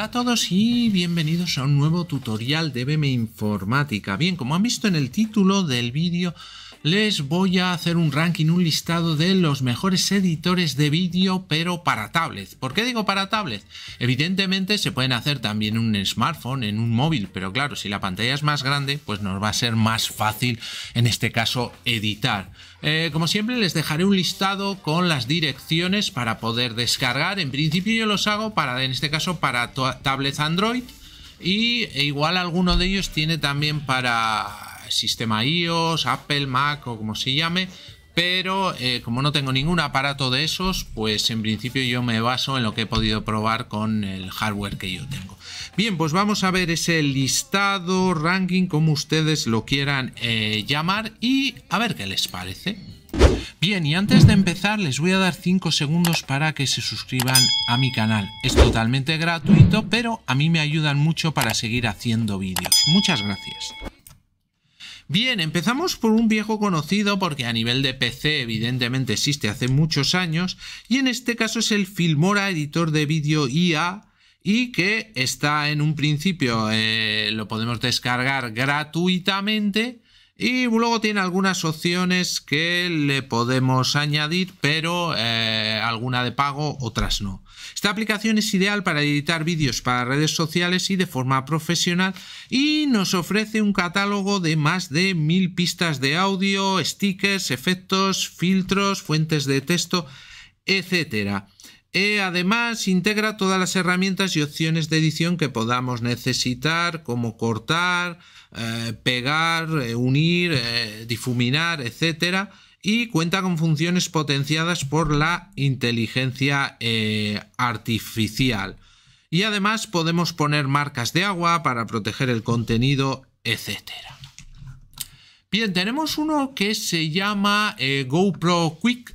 Hola a todos y bienvenidos a un nuevo tutorial de BM Informática. Bien, como han visto en el título del vídeo, les voy a hacer un ranking, un listado de los mejores editores de vídeo, pero para tablet. ¿Por qué digo para tablet? Evidentemente se pueden hacer también en un smartphone, en un móvil, pero claro, si la pantalla es más grande, pues nos va a ser más fácil, en este caso, editar. Eh, como siempre, les dejaré un listado con las direcciones para poder descargar. En principio yo los hago para, en este caso, para tablet Android. Y e igual alguno de ellos tiene también para sistema iOS, Apple, Mac o como se llame. Pero eh, como no tengo ningún aparato de esos, pues en principio yo me baso en lo que he podido probar con el hardware que yo tengo. Bien, pues vamos a ver ese listado, ranking, como ustedes lo quieran eh, llamar y a ver qué les parece. Bien, y antes de empezar les voy a dar 5 segundos para que se suscriban a mi canal. Es totalmente gratuito, pero a mí me ayudan mucho para seguir haciendo vídeos. Muchas gracias. Bien, empezamos por un viejo conocido porque a nivel de PC evidentemente existe hace muchos años y en este caso es el Filmora Editor de Vídeo IA y que está en un principio, eh, lo podemos descargar gratuitamente y luego tiene algunas opciones que le podemos añadir, pero eh, alguna de pago, otras no. Esta aplicación es ideal para editar vídeos para redes sociales y de forma profesional y nos ofrece un catálogo de más de mil pistas de audio, stickers, efectos, filtros, fuentes de texto, etcétera. E, además integra todas las herramientas y opciones de edición que podamos necesitar, como cortar, eh, pegar, eh, unir, eh, difuminar, etc. Y cuenta con funciones potenciadas por la inteligencia artificial. Y además podemos poner marcas de agua para proteger el contenido, etc. Bien, tenemos uno que se llama GoPro Quick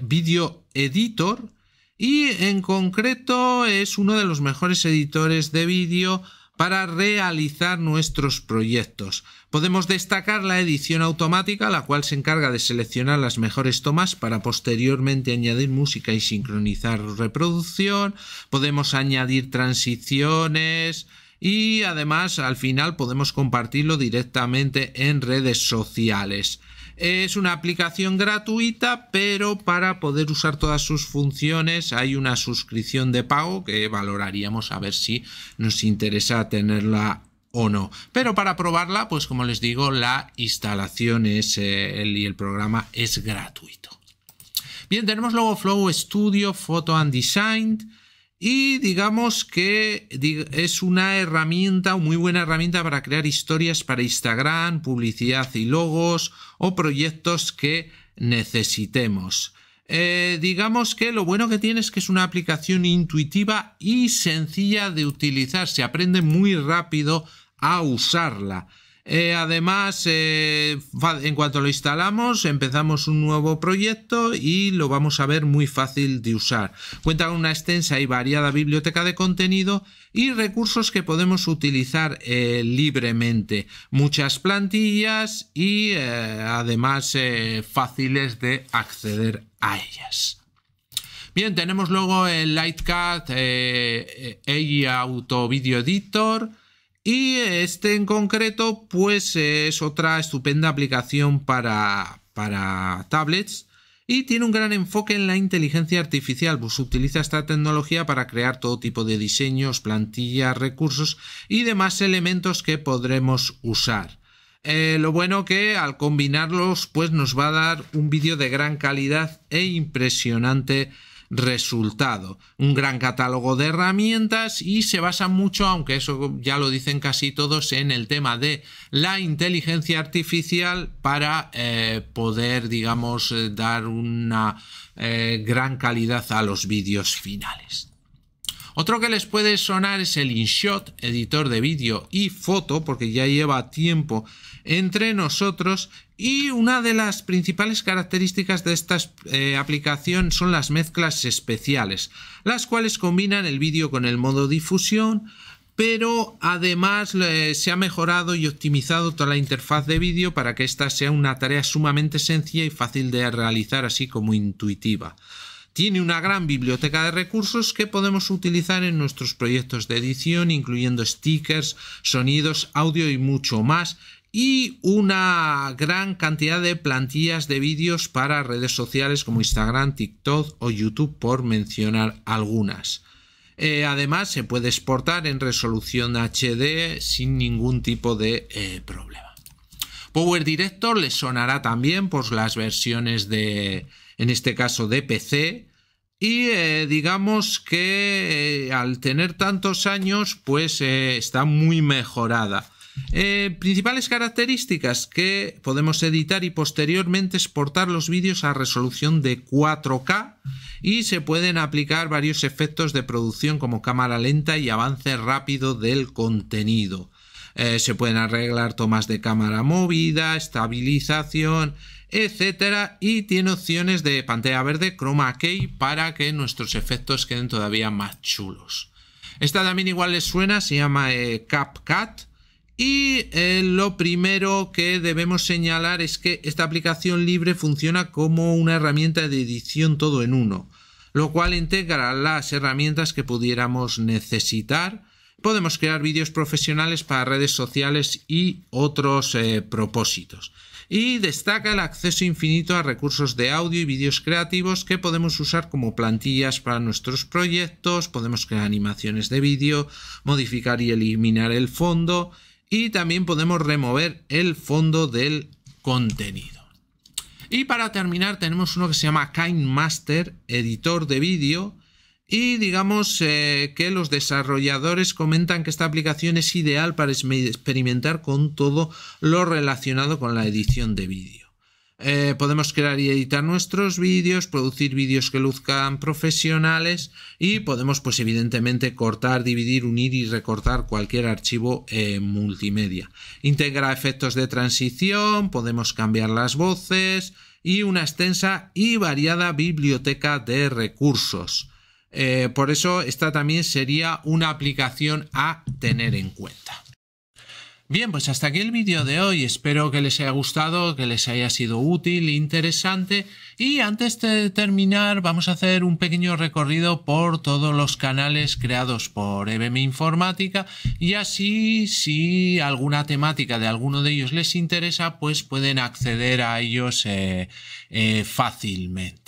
Video Editor y en concreto es uno de los mejores editores de vídeo para realizar nuestros proyectos. Podemos destacar la edición automática, la cual se encarga de seleccionar las mejores tomas para posteriormente añadir música y sincronizar reproducción. Podemos añadir transiciones y además al final podemos compartirlo directamente en redes sociales. Es una aplicación gratuita, pero para poder usar todas sus funciones hay una suscripción de pago que valoraríamos a ver si nos interesa tenerla o no. Pero para probarla, pues como les digo, la instalación es, eh, y el programa es gratuito. Bien, tenemos luego Flow Studio, Photo and Design. Y digamos que es una herramienta, muy buena herramienta para crear historias para Instagram, publicidad y logos o proyectos que necesitemos. Eh, digamos que lo bueno que tiene es que es una aplicación intuitiva y sencilla de utilizar. Se aprende muy rápido a usarla. Eh, además, eh, en cuanto lo instalamos, empezamos un nuevo proyecto y lo vamos a ver muy fácil de usar. Cuenta con una extensa y variada biblioteca de contenido y recursos que podemos utilizar eh, libremente. Muchas plantillas y además fáciles de acceder a ellas. Bien, tenemos luego el Lightcat AI Auto Video Editor, y este en concreto, pues es otra estupenda aplicación para, para tablets y tiene un gran enfoque en la inteligencia artificial, pues utiliza esta tecnología para crear todo tipo de diseños, plantillas, recursos y demás elementos que podremos usar. Eh, lo bueno que al combinarlos pues nos va a dar un vídeo de gran calidad e impresionante resultado. Un gran catálogo de herramientas y se basa mucho, aunque eso ya lo dicen casi todos, en el tema de la inteligencia artificial para eh, poder, digamos, eh, dar una eh, gran calidad a los vídeos finales. Otro que les puede sonar es el InShot, editor de vídeo y foto, porque ya lleva tiempo entre nosotros. Y una de las principales características de esta eh, aplicación son las mezclas especiales, las cuales combinan el vídeo con el modo difusión, pero además se ha mejorado y optimizado toda la interfaz de vídeo para que esta sea una tarea sumamente sencilla y fácil de realizar, así como intuitiva. Tiene una gran biblioteca de recursos que podemos utilizar en nuestros proyectos de edición, incluyendo stickers, sonidos, audio y mucho más, y una gran cantidad de plantillas de vídeos para redes sociales como Instagram, TikTok o YouTube, por mencionar algunas. Eh, además, se puede exportar en resolución HD sin ningún tipo de eh, problema. Power Director les sonará también por las versiones de, en este caso de PC, y eh, digamos que eh, al tener tantos años, pues eh, está muy mejorada. principales características que podemos editar y posteriormente exportar los vídeos a resolución de 4K y se pueden aplicar varios efectos de producción como cámara lenta y avance rápido del contenido. se pueden arreglar tomas de cámara movida, estabilización, etcétera y tiene opciones de pantalla verde chroma key para que nuestros efectos queden todavía más chulos esta también igual les suena se llama eh, CapCut y eh, lo primero que debemos señalar es que esta aplicación libre funciona como una herramienta de edición todo en uno lo cual integra las herramientas que pudiéramos necesitar podemos crear vídeos profesionales para redes sociales y otros eh, propósitos y destaca el acceso infinito a recursos de audio y vídeos creativos que podemos usar como plantillas para nuestros proyectos, podemos crear animaciones de vídeo, modificar y eliminar el fondo y también podemos remover el fondo del contenido. Y para terminar tenemos uno que se llama KineMaster, editor de vídeo, y digamos eh, que los desarrolladores comentan que esta aplicación es ideal para experimentar con todo lo relacionado con la edición de vídeo. Eh, podemos crear y editar nuestros vídeos, producir vídeos que luzcan profesionales y podemos pues evidentemente cortar, dividir, unir y recortar cualquier archivo eh, multimedia. Integra efectos de transición, podemos cambiar las voces y una extensa y variada biblioteca de recursos. Eh, por eso esta también sería una aplicación a tener en cuenta. Bien, pues hasta aquí el vídeo de hoy. Espero que les haya gustado, que les haya sido útil, e interesante. Y antes de terminar, vamos a hacer un pequeño recorrido por todos los canales creados por EBM Informática. Y así, si alguna temática de alguno de ellos les interesa, pues pueden acceder a ellos eh, eh, fácilmente.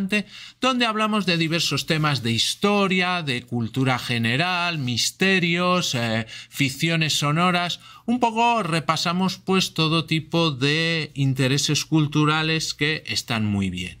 donde hablamos de diversos temas de historia, de cultura general, misterios, eh, ficciones sonoras. Un poco repasamos pues todo tipo de intereses culturales que están muy bien.